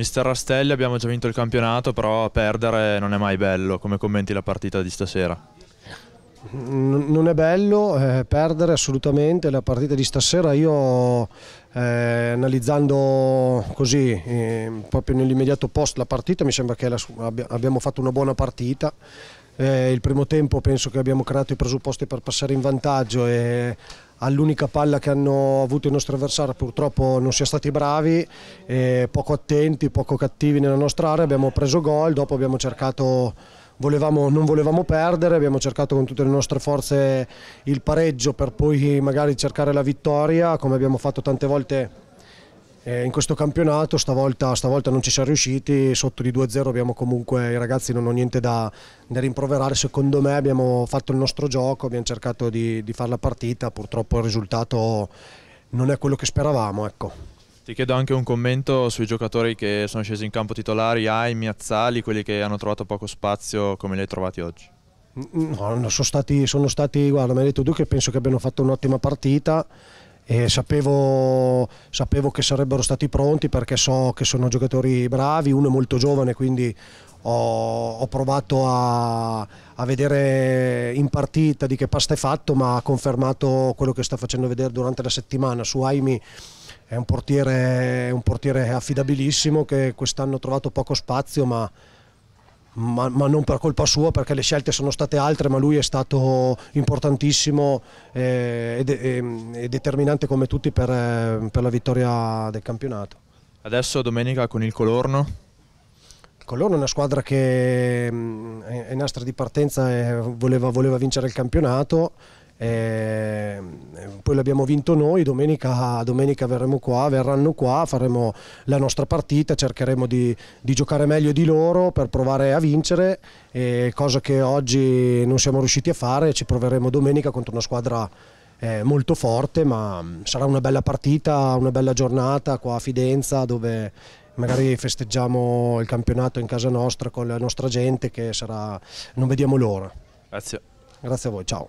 Mister Rastelli abbiamo già vinto il campionato, però perdere non è mai bello. Come commenti la partita di stasera? Non è bello eh, perdere assolutamente la partita di stasera. Io eh, analizzando così, eh, proprio nell'immediato post la partita, mi sembra che la, abbia, abbiamo fatto una buona partita. Eh, il primo tempo penso che abbiamo creato i presupposti per passare in vantaggio e all'unica palla che hanno avuto i nostri avversari purtroppo non si è stati bravi, eh, poco attenti, poco cattivi nella nostra area, abbiamo preso gol, dopo abbiamo cercato, volevamo, non volevamo perdere, abbiamo cercato con tutte le nostre forze il pareggio per poi magari cercare la vittoria come abbiamo fatto tante volte eh, in questo campionato stavolta, stavolta, non ci siamo riusciti, sotto di 2-0 abbiamo comunque, i ragazzi non hanno niente da, da, rimproverare, secondo me abbiamo fatto il nostro gioco, abbiamo cercato di, di fare la partita, purtroppo il risultato non è quello che speravamo. Ecco. Ti chiedo anche un commento sui giocatori che sono scesi in campo titolari, Aimi, Azzali, quelli che hanno trovato poco spazio, come li hai trovati oggi? Mm, mm, no, sono stati, sono stati guarda, mi hai detto tu che penso che abbiano fatto un'ottima partita sapevo, sapevo, che sarebbero stati pronti perché so che sono giocatori bravi, uno è molto giovane quindi ho, ho provato a, a, vedere in partita di che pasta è fatto ma ha confermato quello che sta facendo vedere durante la settimana su Aimi è un portiere, un portiere affidabilissimo che quest'anno ha trovato poco spazio ma ma, ma, non per colpa sua perché le scelte sono state altre, ma lui è stato importantissimo eh, e, e, e determinante come tutti per, eh, per, la vittoria del campionato. Adesso domenica con il Colorno? Il Colorno è una squadra che mm, è in astra di partenza e voleva, voleva vincere il campionato eh, poi l'abbiamo vinto noi, domenica, domenica, verremo qua, verranno qua, faremo la nostra partita, cercheremo di, di giocare meglio di loro per provare a vincere, eh, cosa che oggi non siamo riusciti a fare, ci proveremo domenica contro una squadra eh, molto forte, ma mm, sarà una bella partita, una bella giornata qua a Fidenza dove magari festeggiamo il campionato in casa nostra con la nostra gente che sarà, non vediamo l'ora. Grazie. Grazie a voi, ciao.